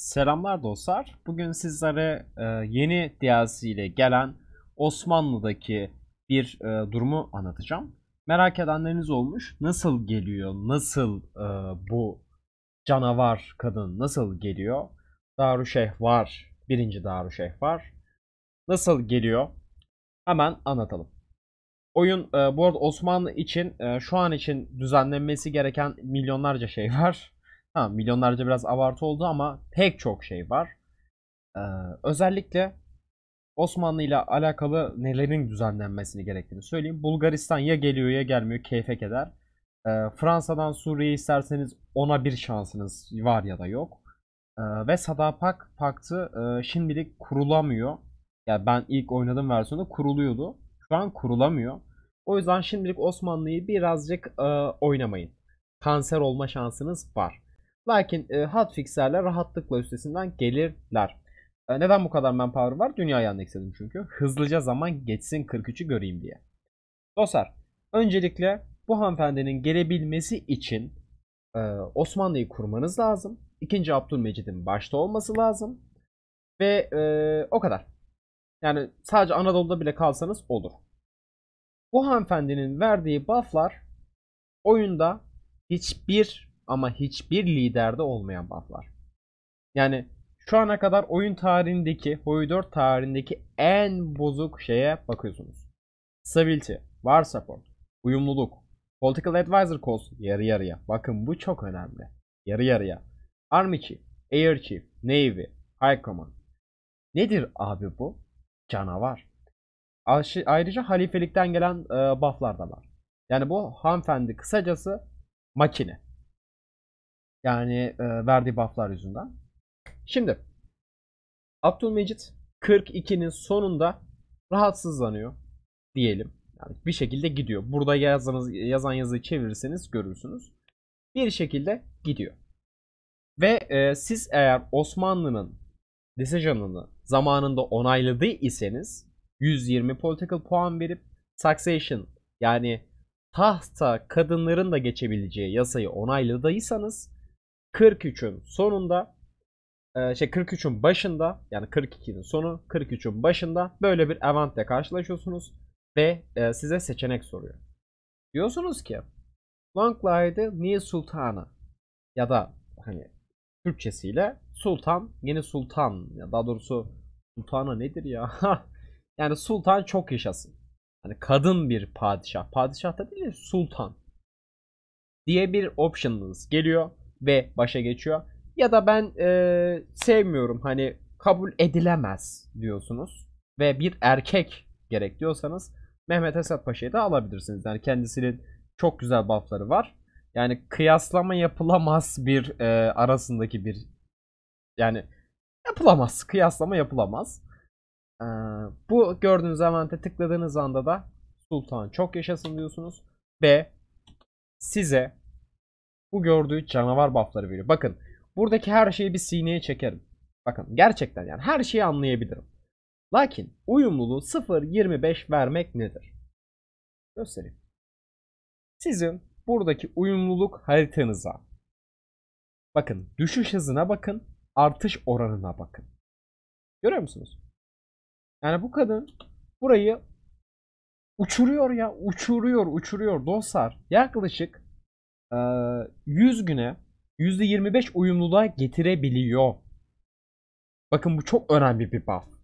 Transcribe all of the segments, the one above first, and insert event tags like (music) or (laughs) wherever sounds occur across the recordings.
Selamlar dostlar. Bugün sizlere e, yeni DLC ile gelen Osmanlı'daki bir e, durumu anlatacağım. Merak edenleriniz olmuş. Nasıl geliyor? Nasıl e, bu canavar kadın nasıl geliyor? Darüşşeyh var. Birinci Darüşşeyh var. Nasıl geliyor? Hemen anlatalım. Oyun e, bu arada Osmanlı için e, şu an için düzenlenmesi gereken milyonlarca şey var Ha, milyonlarca biraz abartı oldu ama pek çok şey var. Ee, özellikle Osmanlı ile alakalı nelerin düzenlenmesini gerektiğini söyleyeyim. Bulgaristan ya geliyor ya gelmiyor keyfe keder. Ee, Fransa'dan Suriye isterseniz ona bir şansınız var ya da yok. Ee, ve Sadapak Paktı e, şimdilik kurulamıyor. Yani ben ilk oynadığım versiyonda kuruluyordu. Şu an kurulamıyor. O yüzden şimdilik Osmanlı'yı birazcık e, oynamayın. Kanser olma şansınız var. Lakin e, hotfixlerle rahatlıkla üstesinden gelirler. E, neden bu kadar manpower var? Dünyayı annexledim çünkü. Hızlıca zaman geçsin 43'ü göreyim diye. Dostlar öncelikle bu hanımefendinin gelebilmesi için e, Osmanlı'yı kurmanız lazım. İkinci Abdülmecid'in başta olması lazım. Ve e, o kadar. Yani sadece Anadolu'da bile kalsanız olur. Bu hanımefendinin verdiği bufflar oyunda hiçbir ama hiçbir liderde olmayan bufflar. Yani şu ana kadar oyun tarihindeki, Hoi 4 tarihindeki en bozuk şeye bakıyorsunuz. Stability, War Support, uyumluluk, Political Advisor Calls yarı yarıya. Bakın bu çok önemli. Yarı yarıya. Army Chief, Air Chief, Navy, High Command. Nedir abi bu? Canavar. Ayrıca halifelikten gelen e, bufflar da var. Yani bu hanımefendi kısacası makine. Yani e, verdiği bufflar yüzünden. Şimdi Abdülmecit 42'nin sonunda rahatsızlanıyor diyelim. Yani bir şekilde gidiyor. Burada yazanız, yazan yazıyı çevirirseniz görürsünüz. Bir şekilde gidiyor. Ve e, siz eğer Osmanlı'nın decision'ını zamanında onayladığı iseniz 120 political puan verip taxation yani tahta kadınların da geçebileceği yasayı onayladıysanız 43'ün sonunda e, şey 43'ün başında yani 42'nin sonu 43'ün başında böyle bir eventle karşılaşıyorsunuz ve e, size seçenek soruyor. Diyorsunuz ki Longlay'dı niye sultanı ya da hani Türkçesiyle sultan yeni sultan ya daha doğrusu sultana nedir ya (laughs) yani sultan çok yaşasın. Hani kadın bir padişah. Padişah da değil sultan. Diye bir option'ınız geliyor ve başa geçiyor. Ya da ben e, sevmiyorum hani kabul edilemez diyorsunuz ve bir erkek gerek diyorsanız Mehmet Esat Paşa'yı da alabilirsiniz. Yani kendisinin çok güzel buffları var. Yani kıyaslama yapılamaz bir e, arasındaki bir yani yapılamaz. Kıyaslama yapılamaz. Ee, bu gördüğünüz avante tıkladığınız anda da Sultan çok yaşasın diyorsunuz ve size bu gördüğü canavar buffları veriyor. Bakın buradaki her şeyi bir sineye çekerim. Bakın gerçekten yani her şeyi anlayabilirim. Lakin uyumluluğu 0.25 vermek nedir? Göstereyim. Sizin buradaki uyumluluk haritanıza bakın düşüş hızına bakın artış oranına bakın. Görüyor musunuz? Yani bu kadın burayı uçuruyor ya uçuruyor uçuruyor dostlar. Yaklaşık 100 ee, güne %25 uyumluluğa getirebiliyor. Bakın bu çok önemli bir buff.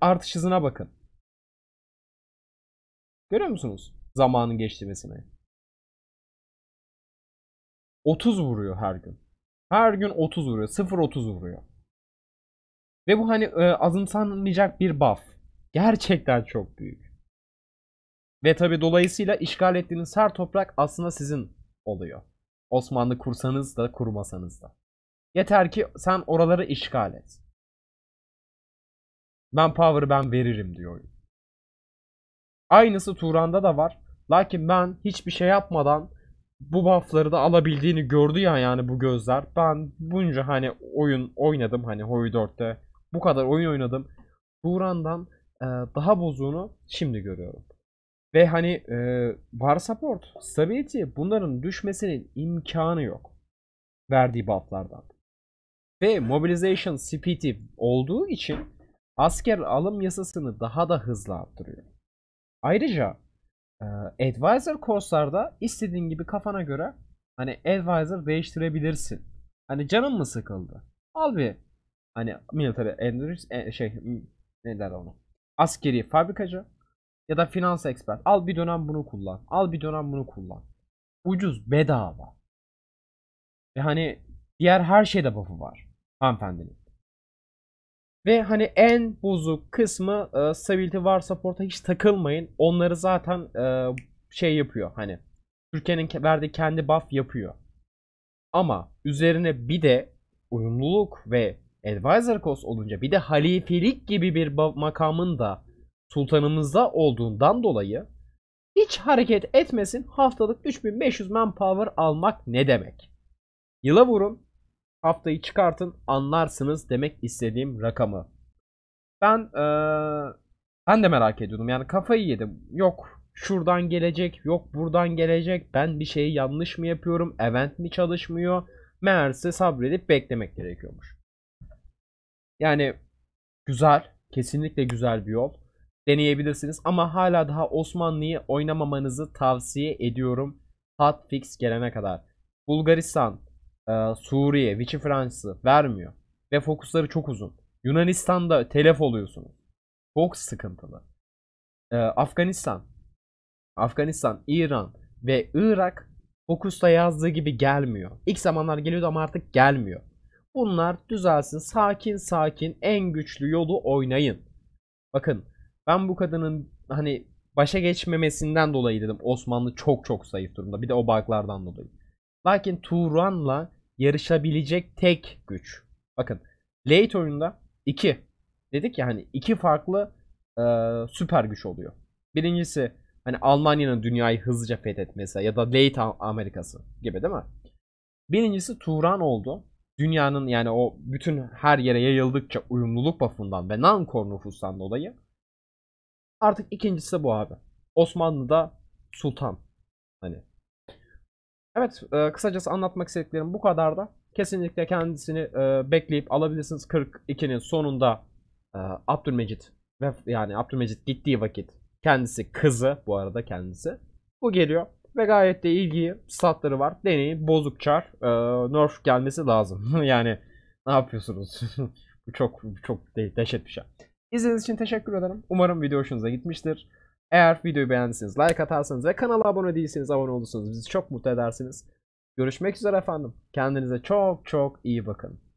Artış hızına bakın. Görüyor musunuz? Zamanın geçtirmesine? 30 vuruyor her gün. Her gün 30 vuruyor. 0-30 vuruyor. Ve bu hani e, azımsanmayacak bir buff. Gerçekten çok büyük. Ve tabi dolayısıyla işgal ettiğiniz her toprak aslında sizin oluyor. Osmanlı kursanız da kurmasanız da. Yeter ki sen oraları işgal et. Ben power ben veririm diyor Aynısı Turan'da da var. Lakin ben hiçbir şey yapmadan bu buffları da alabildiğini gördü ya yani bu gözler. Ben bunca hani oyun oynadım hani Hoi 4'te bu kadar oyun oynadım. Turan'dan daha bozuğunu şimdi görüyorum. Ve hani e, bar support, stability bunların düşmesinin imkanı yok. Verdiği bufflardan. Ve mobilization speed'i olduğu için asker alım yasasını daha da hızlı arttırıyor. Ayrıca e, advisor korslarda istediğin gibi kafana göre hani advisor değiştirebilirsin. Hani canın mı sıkıldı? Al bir hani military endurance şey hmm, ne der onu. Askeri fabrikacı ya da finans expert. Al bir dönem bunu kullan. Al bir dönem bunu kullan. Ucuz bedava. Ve hani diğer her şeyde buff'u var. Hanımefendinin. Ve hani en bozuk kısmı e, stability var support'a hiç takılmayın. Onları zaten e, şey yapıyor hani. Türkiye'nin verdiği kendi buff yapıyor. Ama üzerine bir de uyumluluk ve advisor cost olunca bir de halifelik gibi bir makamın da sultanımızda olduğundan dolayı hiç hareket etmesin haftalık 3500 manpower almak ne demek? Yıla vurun haftayı çıkartın anlarsınız demek istediğim rakamı. Ben ee, ben de merak ediyordum yani kafayı yedim. Yok şuradan gelecek yok buradan gelecek ben bir şeyi yanlış mı yapıyorum event mi çalışmıyor meğerse sabredip beklemek gerekiyormuş. Yani güzel kesinlikle güzel bir yol deneyebilirsiniz. Ama hala daha Osmanlı'yı oynamamanızı tavsiye ediyorum. Hotfix gelene kadar. Bulgaristan, e, Suriye, Vichy Fransız vermiyor. Ve fokusları çok uzun. Yunanistan'da telef oluyorsunuz. Çok sıkıntılı. E, Afganistan, Afganistan, İran ve Irak fokusta yazdığı gibi gelmiyor. İlk zamanlar geliyordu ama artık gelmiyor. Bunlar düzelsin. Sakin sakin en güçlü yolu oynayın. Bakın ben bu kadının hani başa geçmemesinden dolayı dedim Osmanlı çok çok zayıf durumda. Bir de o baklardan dolayı. Lakin Turan'la yarışabilecek tek güç. Bakın late oyunda iki Dedik ya hani iki farklı e, süper güç oluyor. Birincisi hani Almanya'nın dünyayı hızlıca fethetmesi ya da late Amerikası gibi değil mi? Birincisi Turan oldu. Dünyanın yani o bütün her yere yayıldıkça uyumluluk bakımından ve non-core nüfustan dolayı Artık ikincisi de bu abi. Osmanlı'da sultan. Hani. Evet e, kısacası anlatmak istediklerim bu kadar da. Kesinlikle kendisini e, bekleyip alabilirsiniz. 42'nin sonunda e, Abdülmecit ve yani Abdülmecit gittiği vakit kendisi kızı bu arada kendisi. Bu geliyor ve gayet de ilgi statları var. Deneyin bozuk çar e, nerf gelmesi lazım. (laughs) yani ne yapıyorsunuz? (laughs) bu çok çok de- dehşet bir şey. İzlediğiniz için teşekkür ederim. Umarım video hoşunuza gitmiştir. Eğer videoyu beğendiyseniz like atarsanız ve kanala abone değilseniz abone olursanız bizi çok mutlu edersiniz. Görüşmek üzere efendim. Kendinize çok çok iyi bakın.